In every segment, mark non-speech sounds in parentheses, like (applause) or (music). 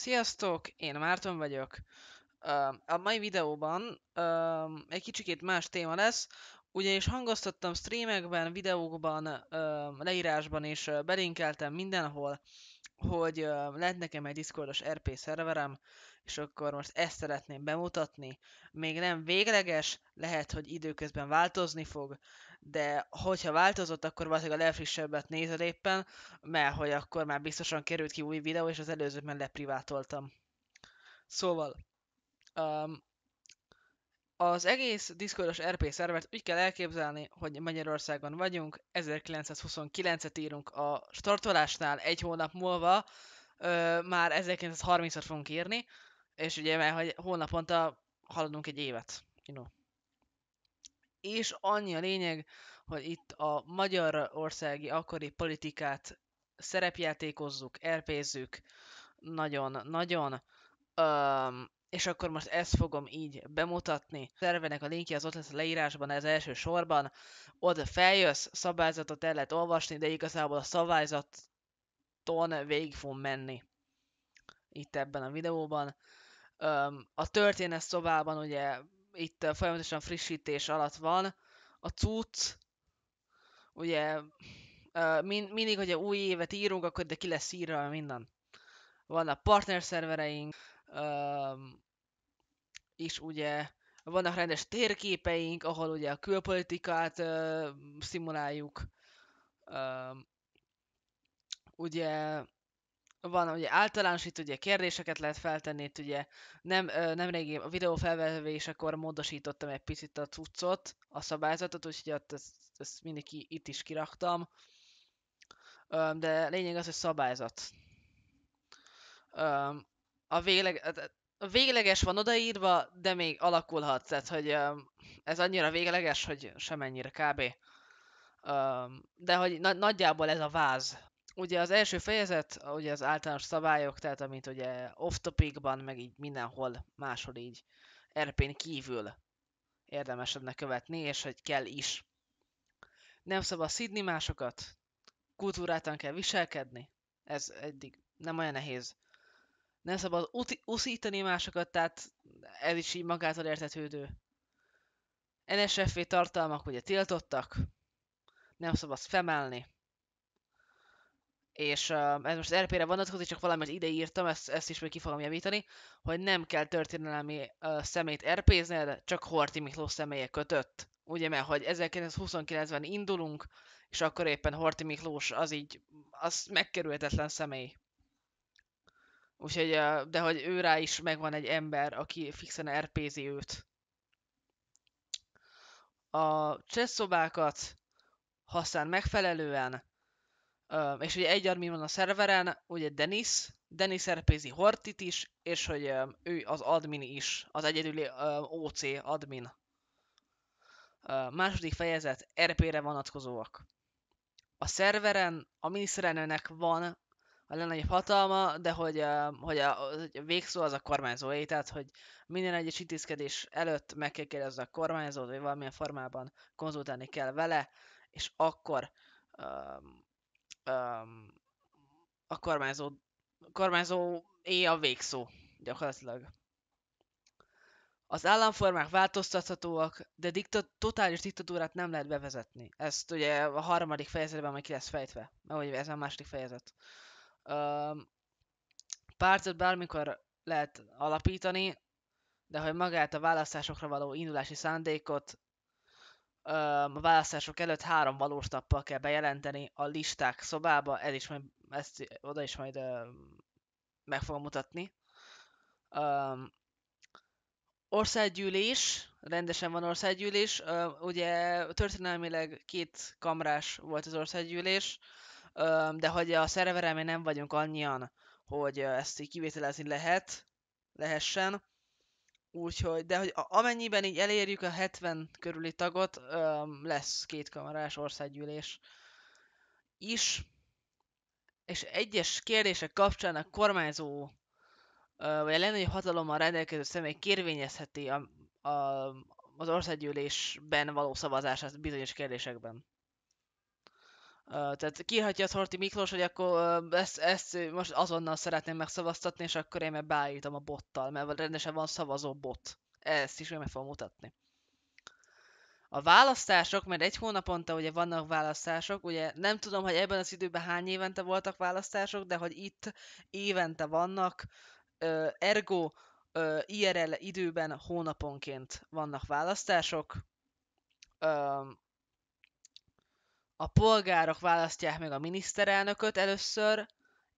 Sziasztok, én Márton vagyok. A mai videóban egy kicsikét más téma lesz, ugyanis hangoztattam streamekben, videókban, leírásban és belinkeltem mindenhol hogy lett nekem egy Discordos RP szerverem, és akkor most ezt szeretném bemutatni. Még nem végleges, lehet, hogy időközben változni fog, de hogyha változott, akkor valószínűleg a legfrissebbet nézed éppen, mert hogy akkor már biztosan került ki új videó, és az előzőben leprivátoltam. Szóval, um, az egész Discordos RP szervert úgy kell elképzelni, hogy Magyarországon vagyunk, 1929-et írunk a startolásnál egy hónap múlva, ö, már 1930-at fogunk írni, és ugye mert hogy hónaponta haladunk egy évet. You know. És annyi a lényeg, hogy itt a magyarországi akkori politikát szerepjátékozzuk, erpézzük, nagyon-nagyon és akkor most ezt fogom így bemutatni. A tervenek a linkje az ott lesz a leírásban, ez első sorban. Ott feljössz, szabályzatot el lehet olvasni, de igazából a szabályzaton végig fog menni. Itt ebben a videóban. A történet szobában ugye itt folyamatosan frissítés alatt van. A cucc, ugye min- mindig, hogy új évet írunk, akkor de ki lesz írva minden. Vannak szervereink, Um, és ugye vannak rendes térképeink, ahol ugye a külpolitikát uh, szimuláljuk. Um, ugye van ugye itt ugye kérdéseket lehet feltenni, itt ugye nem, nem régi a videó felvevésekor módosítottam egy picit a cuccot, a szabályzatot, úgyhogy ott ezt, ezt mindig ki, itt is kiraktam. De lényeg az, hogy szabályzat a, végleg, a végleges van odaírva, de még alakulhat, tehát hogy ez annyira végleges, hogy semennyire kb. De hogy nagyjából ez a váz. Ugye az első fejezet, ugye az általános szabályok, tehát amit ugye off-topicban, meg így mindenhol máshol így RP-n kívül lenne követni, és hogy kell is. Nem szabad szidni másokat, kultúrátan kell viselkedni, ez eddig nem olyan nehéz nem szabad uszítani másokat, tehát ez is így magától értetődő. NSFV tartalmak ugye tiltottak, nem szabad femelni. És uh, ez most RP-re vonatkozik, csak valamit ide írtam, ezt, ezt is még ki fogom javítani, hogy nem kell történelmi uh, szemét rp csak Horti Miklós személye kötött. Ugye, mert hogy 1929-ben indulunk, és akkor éppen Horti Miklós az így, az megkerülhetetlen személy. Úgyhogy, de hogy ő rá is megvan egy ember, aki fixen RPZ őt. A csesszobákat használ megfelelően, és ugye egy admin van a szerveren, ugye Denis, Denis RPZ Hortit is, és hogy ő az admin is, az egyedüli OC admin. Második fejezet RP-re vonatkozóak. A szerveren a miniszterelnőnek van a legnagyobb hatalma, de hogy, hogy a, hogy a végszó az a kormányzói, tehát hogy minden egyes intézkedés előtt meg kell kérdezni a kormányzót, vagy valamilyen formában konzultálni kell vele, és akkor um, um, a kormányzó, kormányzó é a végszó gyakorlatilag. Az államformák változtathatóak, de diktat totális diktatúrát nem lehet bevezetni. Ezt ugye a harmadik fejezetben majd ki lesz fejtve, ahogy ez a második fejezet. Uh, Pártot bármikor lehet alapítani, de hogy magát a választásokra való indulási szándékot a választások előtt három valós nappal kell bejelenteni a listák szobába, ez is majd, ezt oda is majd meg fogom mutatni. országgyűlés, rendesen van országgyűlés, ugye történelmileg két kamrás volt az országgyűlés, de hogy a szerverem nem vagyunk annyian, hogy ezt így kivételezni lehet, lehessen. Úgyhogy, de hogy amennyiben így elérjük a 70 körüli tagot, lesz két kamarás országgyűlés is. És egyes kérdések kapcsán a kormányzó vagy a legnagyobb hatalommal rendelkező személy kérvényezheti a, a, az országgyűlésben való szavazását bizonyos kérdésekben tehát kihagyja az Horti Miklós, hogy akkor ezt, ezt most azonnal szeretném megszavaztatni, és akkor én meg beállítom a bottal, mert rendesen van szavazó bot. Ezt is meg fogom mutatni. A választások, mert egy hónaponta ugye vannak választások, ugye nem tudom, hogy ebben az időben hány évente voltak választások, de hogy itt évente vannak, ergo IRL időben hónaponként vannak választások, a polgárok választják meg a miniszterelnököt először,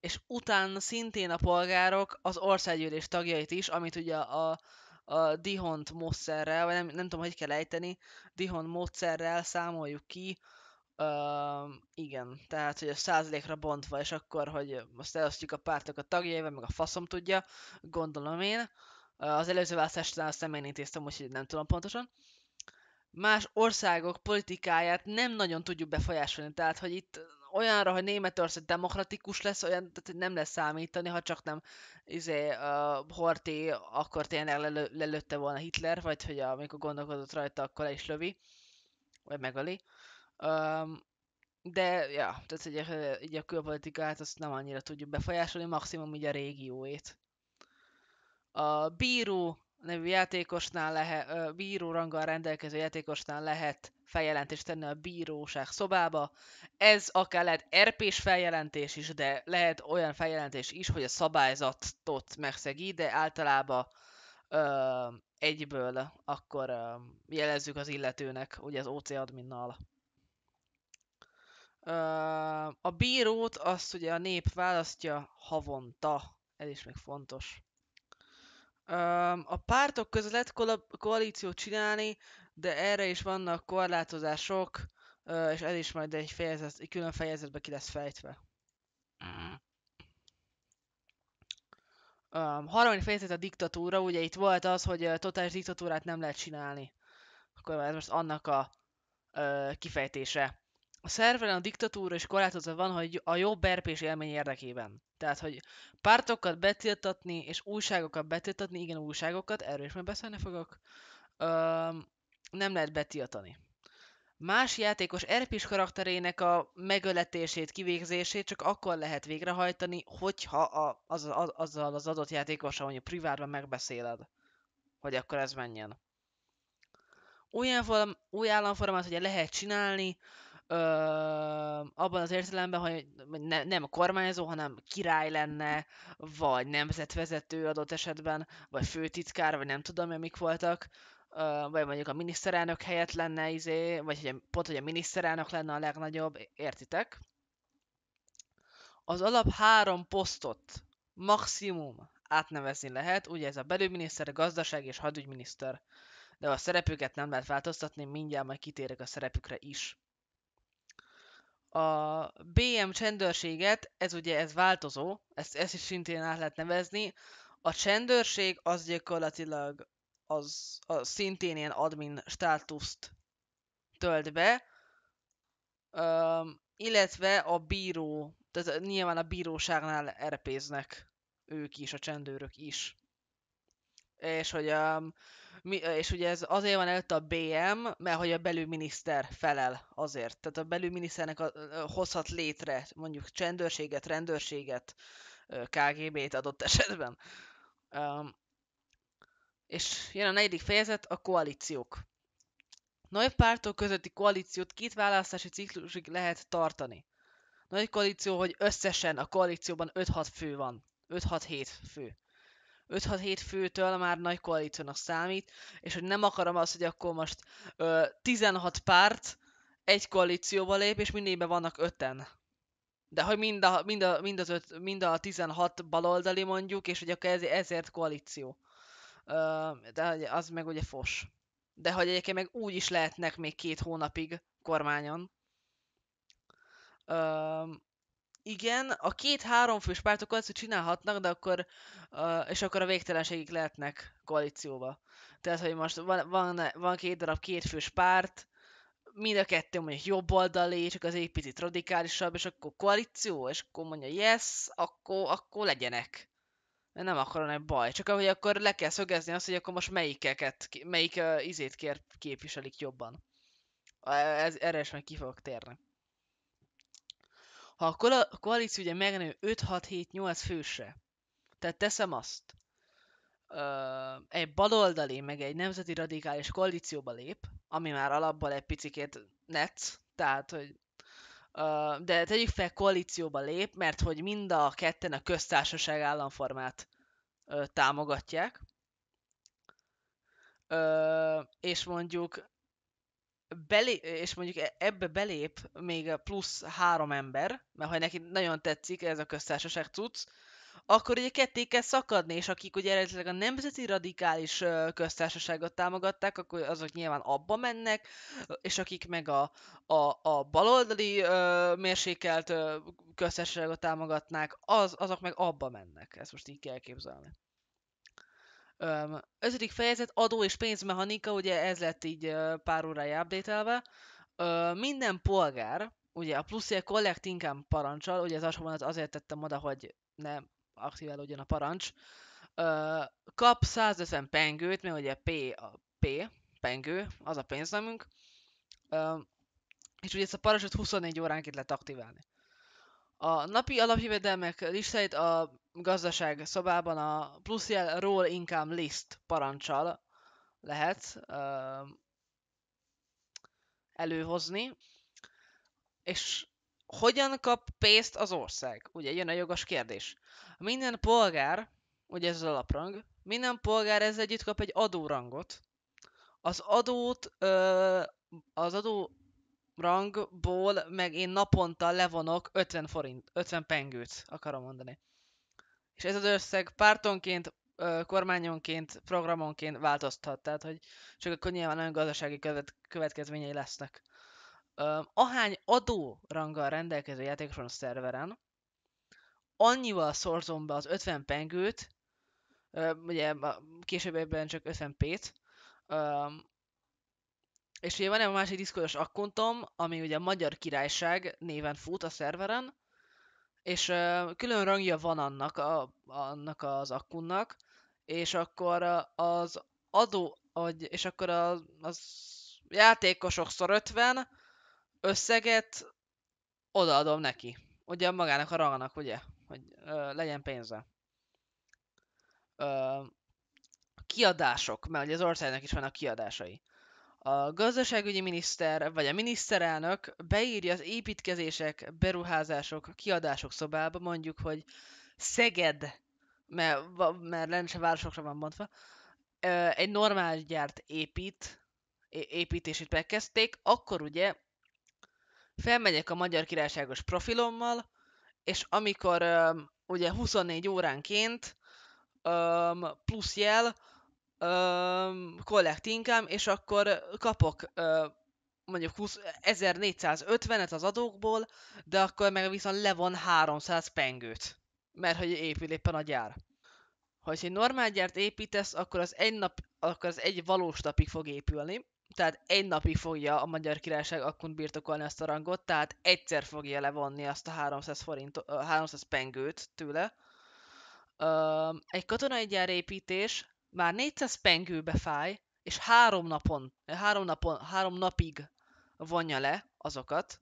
és utána szintén a polgárok az országgyűlés tagjait is, amit ugye a, a Dihont módszerrel, vagy nem, nem tudom, hogy kell ejteni, Dihont módszerrel számoljuk ki, Uh, igen, tehát, hogy a százalékra bontva, és akkor, hogy most elosztjuk a pártok a tagjaival, meg a faszom tudja, gondolom én. Uh, az előző választásnál azt nem én intéztem, úgyhogy nem tudom pontosan más országok politikáját nem nagyon tudjuk befolyásolni. Tehát, hogy itt olyanra, hogy Németország demokratikus lesz, olyan, tehát hogy nem lesz számítani, ha csak nem izé, uh, Horthy akkor tényleg lelő, lelőtte volna Hitler, vagy hogy amikor gondolkodott rajta, akkor le is lövi, vagy megöli. Um, de, ja, tehát egy így a külpolitikát azt nem annyira tudjuk befolyásolni, maximum így a régióét. A bíró nevű játékosnál lehet, bíró ranggal rendelkező játékosnál lehet feljelentést tenni a bíróság szobába. Ez akár lehet rp feljelentés is, de lehet olyan feljelentés is, hogy a szabályzatot megszegi, de általában ö, egyből akkor ö, jelezzük az illetőnek, ugye az OC adminnal. Ö, a bírót azt ugye a nép választja havonta, ez is még fontos. A pártok között lehet koalíciót csinálni, de erre is vannak korlátozások, és ez is majd egy, fejezet, egy külön fejezetbe ki lesz fejtve. Um, harmadik fejezet a diktatúra, ugye itt volt az, hogy totális diktatúrát nem lehet csinálni. Akkor ez most annak a uh, kifejtése. A szerveren a diktatúra is korlátozva van, hogy a jobb erpés élmény érdekében. Tehát, hogy pártokat betiltatni, és újságokat betiltatni, igen, újságokat, erről is már beszélni fogok, ö, nem lehet betiltani. Más játékos erpis karakterének a megöletését, kivégzését csak akkor lehet végrehajtani, hogyha a, az, az, azzal az adott játékossal mondjuk privátban megbeszéled, hogy akkor ez menjen. Új, állam, új államformát ugye lehet csinálni, Ö, abban az értelemben, hogy ne, nem kormányzó, hanem király lenne, vagy nemzetvezető adott esetben, vagy főtitkár, vagy nem tudom, mik voltak, ö, vagy mondjuk a miniszterelnök helyett lenne, izé, vagy hogy pont, hogy a miniszterelnök lenne a legnagyobb, értitek? Az alap három posztot maximum átnevezni lehet, ugye ez a belügyminiszter, a gazdaság és hadügyminiszter, de a szerepüket nem lehet változtatni, mindjárt majd kitérek a szerepükre is. A BM csendőrséget, ez ugye ez változó, ezt, ezt is szintén át lehet nevezni. A csendőrség az gyakorlatilag az, az szintén ilyen admin státuszt tölt be, illetve a bíró, tehát nyilván a bíróságnál erpéznek ők is, a csendőrök is és hogy a, mi, és ugye ez azért van előtt a BM, mert hogy a belügyminiszter felel azért. Tehát a belügyminiszternek a, a, hozhat létre mondjuk csendőrséget, rendőrséget, KGB-t adott (laughs) esetben. Um, és jön a negyedik fejezet, a koalíciók. Nagy pártok közötti koalíciót két választási ciklusig lehet tartani. Nagy koalíció, hogy összesen a koalícióban 5-6 fő van. 5-6-7 fő. 5-6-7 főtől már nagy koalíciónak számít, és hogy nem akarom azt, hogy akkor most ö, 16 párt egy koalícióba lép, és mindenben vannak öten. De hogy mind a, mind a, mind az öt, mind a 16 baloldali mondjuk, és hogy akkor ez, ezért koalíció. Ö, de az meg ugye fos. De hogy egyébként meg úgy is lehetnek még két hónapig kormányon. Ö, igen, a két-három fős pártok koalíciót csinálhatnak, de akkor, uh, és akkor a végtelenségig lehetnek koalícióba. Tehát, hogy most van, van, van két darab kétfős párt, mind a kettő mondjuk jobb oldali, csak az egy picit radikálisabb, és akkor koalíció, és akkor mondja yes, akkor, akkor legyenek. Mert nem akarom egy baj. Csak ahogy akkor le kell szögezni azt, hogy akkor most melyikeket, melyik uh, izét kér, képviselik jobban. Ez, erre is meg ki fogok térni. Ha a, koalíció ugye megnő 5-6-7-8 fősre, tehát teszem azt, egy baloldali, meg egy nemzeti radikális koalícióba lép, ami már alapból egy picikét net, tehát, hogy de tegyük fel, koalícióba lép, mert hogy mind a ketten a köztársaság államformát támogatják, és mondjuk belé, és mondjuk e, ebbe belép még plusz három ember, mert ha neki nagyon tetszik ez a köztársaság cucc, akkor ugye ketté kell szakadni, és akik ugye eredetileg a nemzeti radikális köztársaságot támogatták, akkor azok nyilván abba mennek, és akik meg a, a, a baloldali ö, mérsékelt ö, köztársaságot támogatnák, az, azok meg abba mennek. Ezt most így kell képzelni. Öm, ötödik fejezet, adó és pénzmechanika, ugye ez lett így pár órája update Minden polgár, ugye a plusz egy collect income parancsal, ugye az az azért tettem oda, hogy ne aktiválódjon a parancs, Ö, kap 150 pengőt, mert ugye P, a P, pengő, az a pénznemünk, Ö, és ugye ezt a parancsot 24 óránként lehet aktiválni. A napi alapjövedelmek listáit a gazdaság szobában a plusz jel roll income list parancsal lehet uh, előhozni, és hogyan kap pénzt az ország? Ugye jön a jogos kérdés. Minden polgár, ugye ez az alaprang, minden polgár ezzel együtt kap egy adórangot. Az adót, uh, az adó rangból meg én naponta levonok 50 forint, 50 pengőt, akarom mondani és ez az összeg pártonként, kormányonként, programonként változhat, tehát hogy csak akkor nyilván nagyon gazdasági követ, következményei lesznek. Ahány adó ranggal rendelkező játékos a szerveren, annyival szorzom be az 50 pengőt, ugye később ebben csak 50 pét, és ugye van egy másik diszkodos akkontom, ami ugye a Magyar Királyság néven fut a szerveren, és uh, külön rangja van annak, a, annak az akkunnak, és akkor az adó, vagy, és akkor az, játékosok szor 50 összeget odaadom neki. Ugye magának a rangnak, ugye? Hogy ö, legyen pénze. Ö, kiadások, mert ugye az országnak is van a kiadásai a gazdaságügyi miniszter vagy a miniszterelnök beírja az építkezések, beruházások, kiadások szobába, mondjuk, hogy Szeged, mert, mert Lencse városokra van mondva, egy normál gyárt épít, építését megkezdték, akkor ugye felmegyek a Magyar Királyságos profilommal, és amikor ugye 24 óránként plusz jel, collect income, és akkor kapok ö, mondjuk 20, 1450-et az adókból, de akkor meg viszont levon 300 pengőt, mert hogy épül éppen a gyár. Ha egy normál gyárt építesz, akkor az egy nap, akkor az egy valós napig fog épülni, tehát egy napig fogja a Magyar Királyság akkor birtokolni azt a rangot, tehát egyszer fogja levonni azt a 300, forint, 300 pengőt tőle. Egy katonai gyárépítés már 400 pengőbe fáj, és három napon, három, napon, három napig vonja le azokat.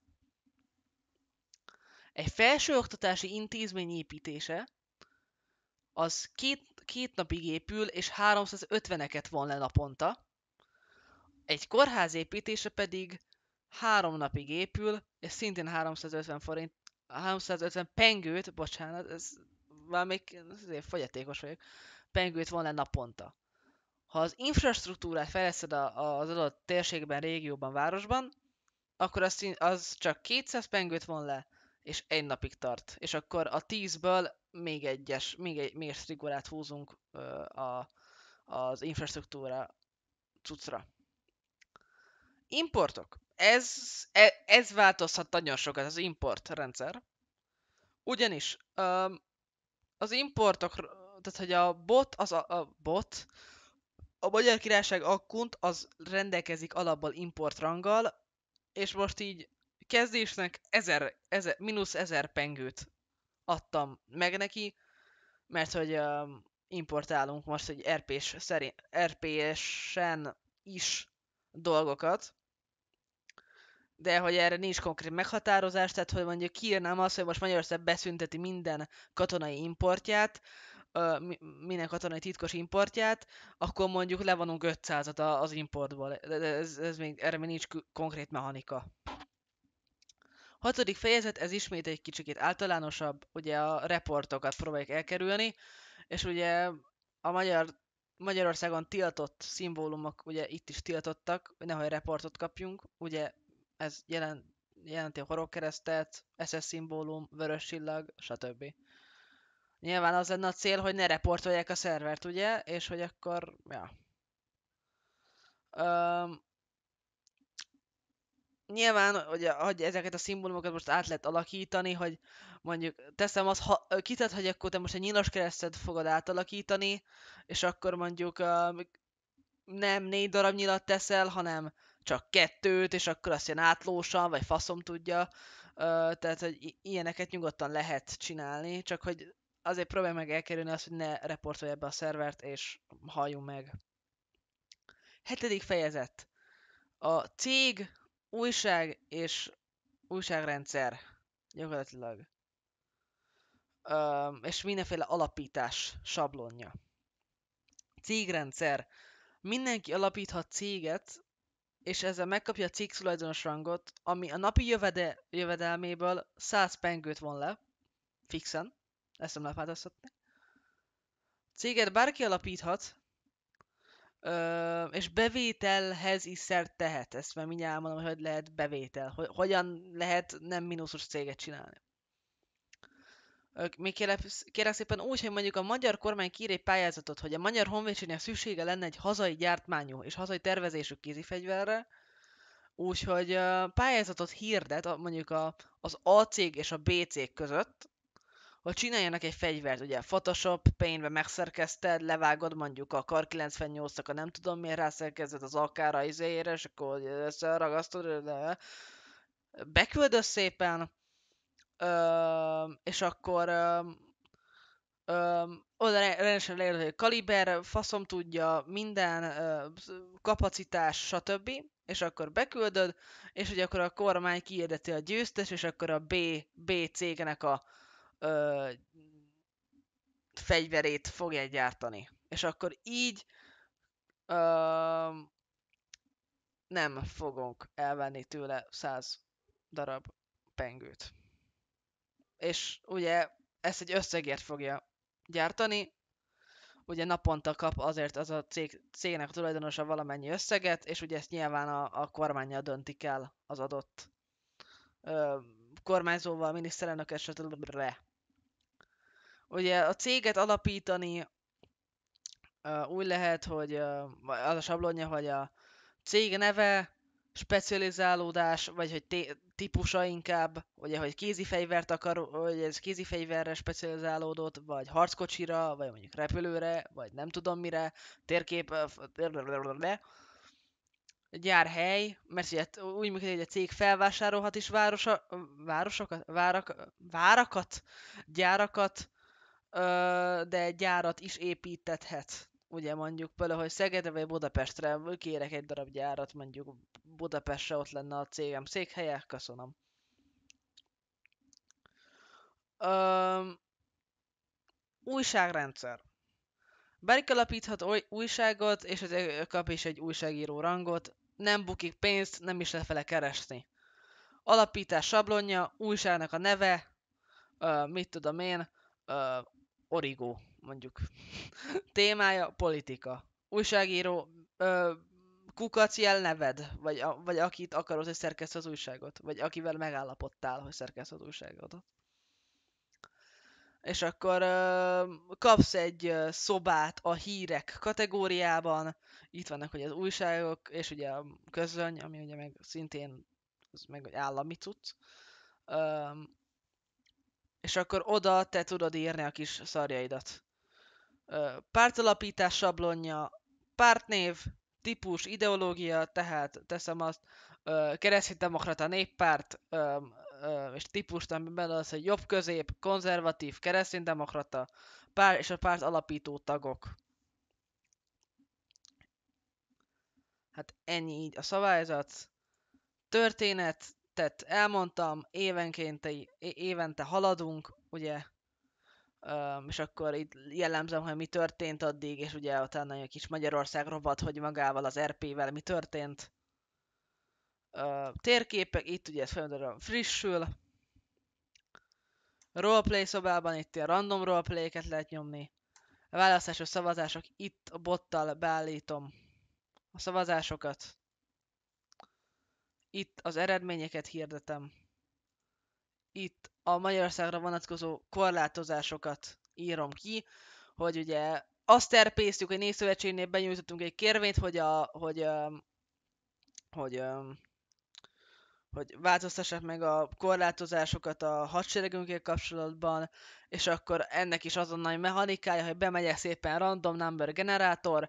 Egy felsőoktatási intézmény építése, az két, két napig épül, és 350-eket von le naponta. Egy kórház építése pedig három napig épül, és szintén 350 forint, 350 pengőt, bocsánat, ez valami, ezért fogyatékos vagyok, pengőt van le naponta. Ha az infrastruktúrát fejleszted az adott térségben, régióban, városban, akkor az, az csak 200 pengőt von le, és egy napig tart. És akkor a 10-ből még egyes, még egy még egy húzunk ö, a, az infrastruktúra cuccra. Importok. Ez, ez, ez változhat nagyon sokat, az import rendszer. Ugyanis ö, az importok tehát hogy a bot, az a, a bot, a Magyar Királyság akkunt, az rendelkezik alapból importranggal, és most így kezdésnek ezer, ezer, mínusz ezer pengőt adtam meg neki, mert hogy uh, importálunk most egy RP-s, er szerint, RP-sen er is dolgokat, de hogy erre nincs konkrét meghatározás, tehát hogy mondjuk kiírnám azt, hogy most Magyarország beszünteti minden katonai importját, minden katonai titkos importját, akkor mondjuk levonunk 500-at az importból. E, e, ez, ez még, erre még nincs konkrét mechanika. Hatodik fejezet, ez ismét egy kicsikét általánosabb, ugye a reportokat próbáljuk elkerülni, és ugye a magyar, Magyarországon tiltott szimbólumok ugye itt is tiltottak, hogy nehogy reportot kapjunk, ugye ez jelent, jelenti a horogkeresztet, SS szimbólum, vörös csillag, stb nyilván az lenne a cél, hogy ne reportolják a szervert, ugye? És hogy akkor, ja. Um, nyilván, hogy, hogy ezeket a szimbólumokat most át lehet alakítani, hogy mondjuk teszem az, ha kitett, hogy akkor te most egy nyilas keresztet fogod átalakítani, és akkor mondjuk uh, nem négy darab nyilat teszel, hanem csak kettőt, és akkor azt ilyen átlósan, vagy faszom tudja. Uh, tehát, hogy ilyeneket nyugodtan lehet csinálni, csak hogy azért próbálj meg elkerülni azt, hogy ne reportolj ebbe a szervert, és halljunk meg. Hetedik fejezet. A cég, újság és újságrendszer. Gyakorlatilag. Ö, és mindenféle alapítás sablonja. Cégrendszer. Mindenki alapíthat céget, és ezzel megkapja a cég tulajdonos rangot, ami a napi jövede, jövedelméből 100 pengőt von le, fixen, ezt nem lehet Céget bárki alapíthat, Ö, és bevételhez is szert tehet. Ezt már mindjárt elmondom, hogy hogy lehet bevétel. Hogy, hogyan lehet nem mínuszos céget csinálni. még kérlek, szépen úgy, hogy mondjuk a magyar kormány kír egy pályázatot, hogy a magyar honvédségnek szüksége lenne egy hazai gyártmányú és hazai tervezésű kézifegyverre, úgyhogy pályázatot hirdet mondjuk a, az A cég és a B cég között, hogy csináljanak egy fegyvert, ugye Photoshop, paint megszerkeszted, levágod mondjuk a kar 98 a nem tudom miért rászerkezed az akára izéjére, és akkor összeragasztod, de beküldöd szépen, és akkor oda rendesen leírod, hogy kaliber, faszom tudja, minden, kapacitás, stb. És akkor beküldöd, és ugye akkor a kormány kiirdeti a győztes, és akkor a B, B cégnek a ö, fegyverét fogja gyártani. És akkor így ö, nem fogunk elvenni tőle 100 darab pengőt. És ugye ezt egy összegért fogja gyártani, ugye naponta kap azért az a cég, cégnek a tulajdonosa valamennyi összeget, és ugye ezt nyilván a, a kormánya döntik el az adott ö, kormányzóval, miniszterelnök esetleg Ugye a céget alapítani uh, úgy lehet, hogy uh, az a sablonja, hogy a cég neve, specializálódás, vagy hogy típusa inkább, ugye, hogy kézifejvert akar, hogy ez kézifejverre specializálódott, vagy harckocsira, vagy mondjuk repülőre, vagy nem tudom mire, térkép, gyár hely, mert ugye úgy működik, hogy a cég felvásárolhat is városa, városokat, várak, várakat, gyárakat, de gyárat is építethet. Ugye mondjuk például, hogy Szegedre vagy Budapestre kérek egy darab gyárat, mondjuk Budapestre ott lenne a cégem székhelye, köszönöm. Ö, újságrendszer. Bárki alapíthat oly, újságot, és az kap is egy újságíró rangot, nem bukik pénzt, nem is lefele keresni. Alapítás sablonja, újságnak a neve, ö, mit tudom én, ö, origó, mondjuk. (laughs) Témája politika. Újságíró, ö, kukac jel neved, vagy, a, vagy akit akarod, hogy szerkeszt az újságot, vagy akivel megállapodtál, hogy szerkeszt az újságot. És akkor ö, kapsz egy szobát a hírek kategóriában, itt vannak hogy az újságok, és ugye a közöny, ami ugye meg szintén az meg egy állami cucc és akkor oda te tudod írni a kis szarjaidat. Pártalapítás sablonja, pártnév, típus, ideológia, tehát teszem azt, kereszténydemokrata néppárt, és típust, amiben az, hogy jobb közép, konzervatív, kereszténydemokrata, pár és a párt alapító tagok. Hát ennyi így a szabályzat. Történet, tehát elmondtam, évenként, évente haladunk, ugye, Um, és akkor itt jellemzem, hogy mi történt addig, és ugye utána egy kis Magyarország robot, hogy magával az RP-vel mi történt. Uh, térképek, itt ugye ez folyamatosan frissül. Roleplay szobában itt ilyen random roleplay eket lehet nyomni. A választásos szavazások, itt a bottal beállítom a szavazásokat. Itt az eredményeket hirdetem. Itt a Magyarországra vonatkozó korlátozásokat írom ki, hogy ugye azt terpésztük, hogy Nézszövetségnél benyújtottunk egy kérvényt, hogy a, hogy, hogy, hogy, hogy változtassák meg a korlátozásokat a hadseregünkkel kapcsolatban, és akkor ennek is az a nagy mechanikája, hogy bemegyek szépen random number generátor,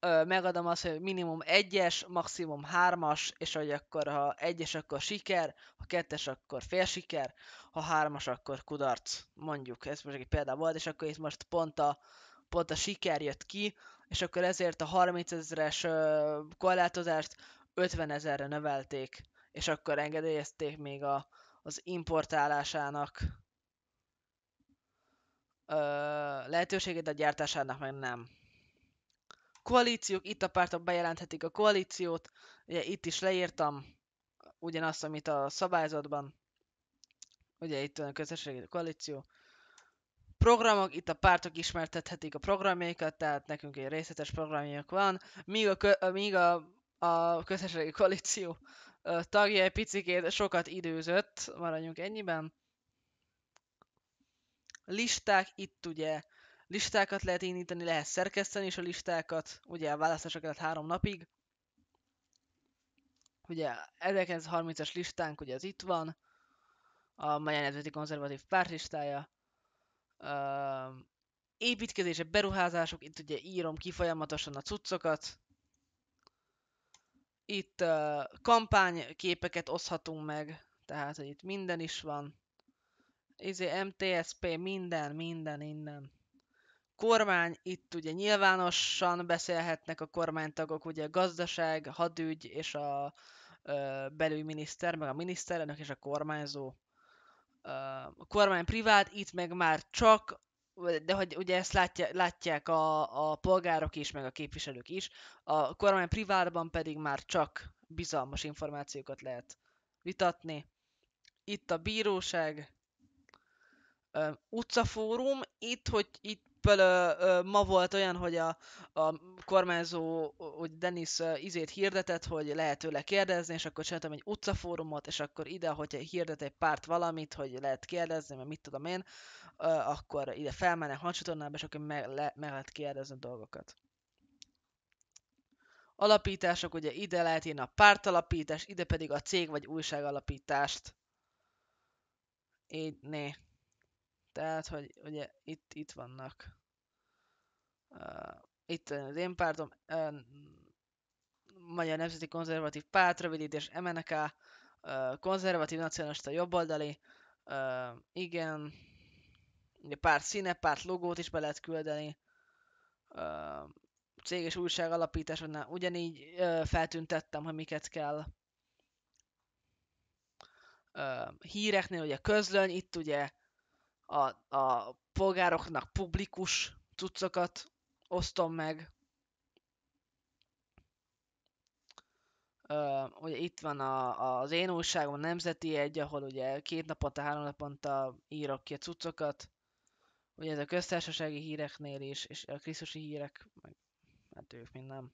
megadom azt, hogy minimum egyes, maximum hármas, és hogy akkor ha egyes, akkor siker, ha kettes, akkor fél siker, ha hármas, akkor kudarc, mondjuk. Ez most egy példa volt, és akkor itt most pont a, pont a siker jött ki, és akkor ezért a 30 ezeres korlátozást 50 ezerre növelték, és akkor engedélyezték még a, az importálásának ö, lehetőségét, a gyártásának meg nem. Koalíciók, itt a pártok bejelenthetik a koalíciót, ugye itt is leírtam ugyanazt, amit a szabályzatban, ugye itt a közösségi koalíció, programok, itt a pártok ismertethetik a programjaikat, tehát nekünk egy részletes programjuk van, míg a, kö- míg a, a közösségi koalíció tagja egy picikét sokat időzött, maradjunk ennyiben. Listák, itt ugye listákat lehet indítani, lehet szerkeszteni is a listákat, ugye a választások előtt három napig. Ugye 1930-as listánk ugye az itt van, a Magyar Nemzeti Konzervatív Párt listája. Uh, építkezése, beruházások, itt ugye írom ki folyamatosan a cuccokat. Itt uh, kampányképeket oszhatunk meg, tehát hogy itt minden is van. Ez izé, MTSP, minden, minden, innen kormány, itt ugye nyilvánosan beszélhetnek a kormánytagok, ugye gazdaság, hadügy és a ö, belügyminiszter, meg a miniszterelnök és a kormányzó. Ö, a kormány privát, itt meg már csak, de hogy ugye ezt látja, látják a, a polgárok is, meg a képviselők is, a kormány privátban pedig már csak bizalmas információkat lehet vitatni. Itt a bíróság, ö, utcafórum, itt, hogy itt Apple ö, ö, ma volt olyan, hogy a, a kormányzó, hogy Denis izét hirdetett, hogy lehet tőle kérdezni, és akkor csináltam egy utcafórumot, és akkor ide, hogyha hirdet egy párt valamit, hogy lehet kérdezni, mert mit tudom én, ö, akkor ide felmenek, hangcsatornába, és akkor meg, le, meg lehet kérdezni dolgokat alapítások, ugye ide lehet írni a pártalapítás, ide pedig a cég vagy újság alapítást. Így, né. Tehát, hogy ugye itt, itt vannak. Uh, itt az én pártom, uh, Magyar Nemzeti Konzervatív Párt, rövidítés MNK, uh, konzervatív nacionalista jobboldali, uh, igen, ugye párt színe, párt logót is be lehet küldeni, uh, céges újság alapításodnál ugyanígy uh, feltüntettem, hogy miket kell. Uh, híreknél ugye közlöny, itt ugye a, a polgároknak publikus cuccokat osztom meg. Uh, ugye itt van a, a, az én újságom, a Nemzeti egy, ahol ugye két naponta, három naponta írok ki a cuccokat. Ugye ez a köztársasági híreknél is, és a krisztusi hírek, meg hát ők mind nem.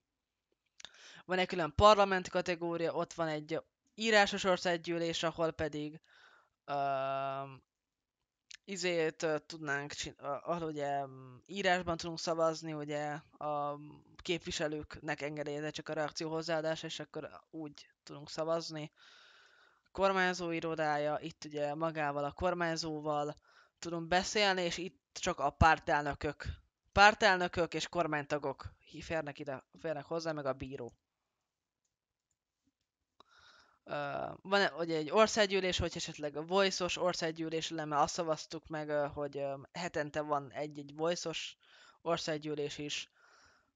Van egy külön parlamenti kategória, ott van egy írásos országgyűlés, ahol pedig uh, izét tudnánk, ahogy ugye írásban tudunk szavazni, ugye a képviselőknek engedélyezze csak a reakció hozzáadása, és akkor úgy tudunk szavazni. A kormányzó irodája, itt ugye magával a kormányzóval tudunk beszélni, és itt csak a pártelnökök, pártelnökök és kormánytagok férnek ide, férnek hozzá, meg a bíró. Uh, van ugye egy országgyűlés, hogy esetleg a voice-os országgyűlés lenne, azt szavaztuk meg, hogy hetente van egy-egy voice-os országgyűlés is,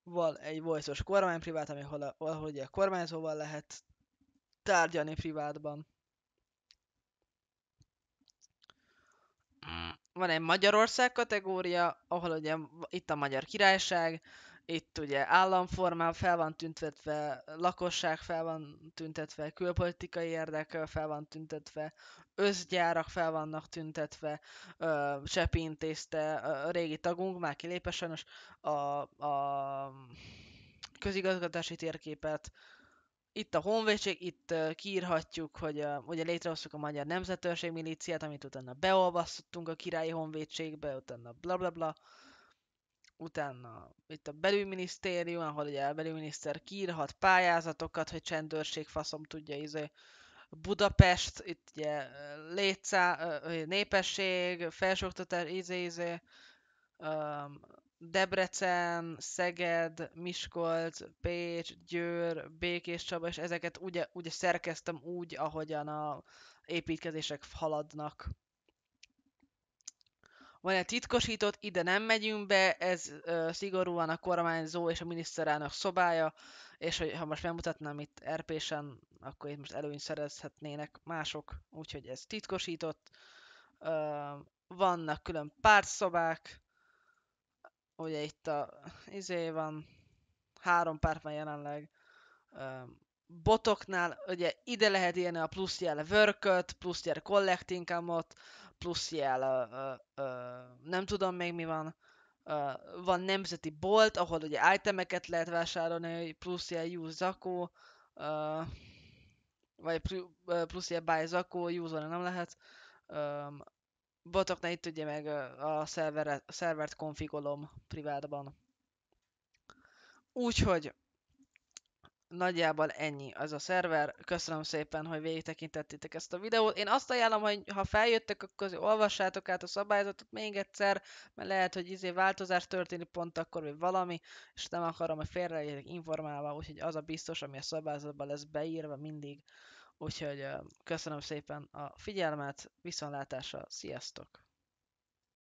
van egy voice-os kormányprivát, ahol, a, ahol ugye a kormányzóval lehet tárgyalni privátban. Mm. Van egy Magyarország kategória, ahol ugye itt a Magyar Királyság, itt ugye államformán fel van tüntetve, lakosság fel van tüntetve, külpolitikai érdek fel van tüntetve, özgyárak fel vannak tüntetve, Csepi intézte, a régi tagunk, már kilépes sajnos, a, a közigazgatási térképet, itt a honvédség, itt kiírhatjuk, hogy a, ugye létrehoztuk a Magyar Nemzetőrség Milíciát, amit utána beolvasztottunk a királyi honvédségbe, utána bla bla bla utána itt a belügyminisztérium, ahol ugye a belügyminiszter kírhat pályázatokat, hogy csendőrség faszom tudja izé, Budapest, itt ugye létszá, népesség, felsőoktatás, izé, izé, Debrecen, Szeged, Miskolc, Pécs, Győr, Békés Csaba, és ezeket ugye, ugye szerkeztem úgy, ahogyan a építkezések haladnak van egy titkosított, ide nem megyünk be, ez uh, szigorúan a kormányzó és a miniszterelnök szobája, és hogy ha most bemutatnám itt RP-sen, akkor itt most előny szerezhetnének mások, úgyhogy ez titkosított. Uh, vannak külön pártszobák, ugye itt a izé van, három párt van jelenleg, botoknál ugye ide lehet írni a plusz jel worköt, plusz jel collecting income-ot, plusz jel ö, ö, nem tudom még mi van, ö, van nemzeti bolt, ahol ugye itemeket lehet vásárolni, plusz jel use zakó, ö, vagy plusz jel buy zakó, use nem lehet. Ö, botoknál itt ugye meg a, szerveret, a szervert konfigolom privátban. Úgyhogy nagyjából ennyi az a szerver. Köszönöm szépen, hogy végigtekintettétek ezt a videót. Én azt ajánlom, hogy ha feljöttek, akkor olvassátok át a szabályzatot még egyszer, mert lehet, hogy izé változás történik pont akkor, vagy valami, és nem akarom, hogy félre informálva, úgyhogy az a biztos, ami a szabályzatban lesz beírva mindig. Úgyhogy köszönöm szépen a figyelmet, viszontlátásra, sziasztok!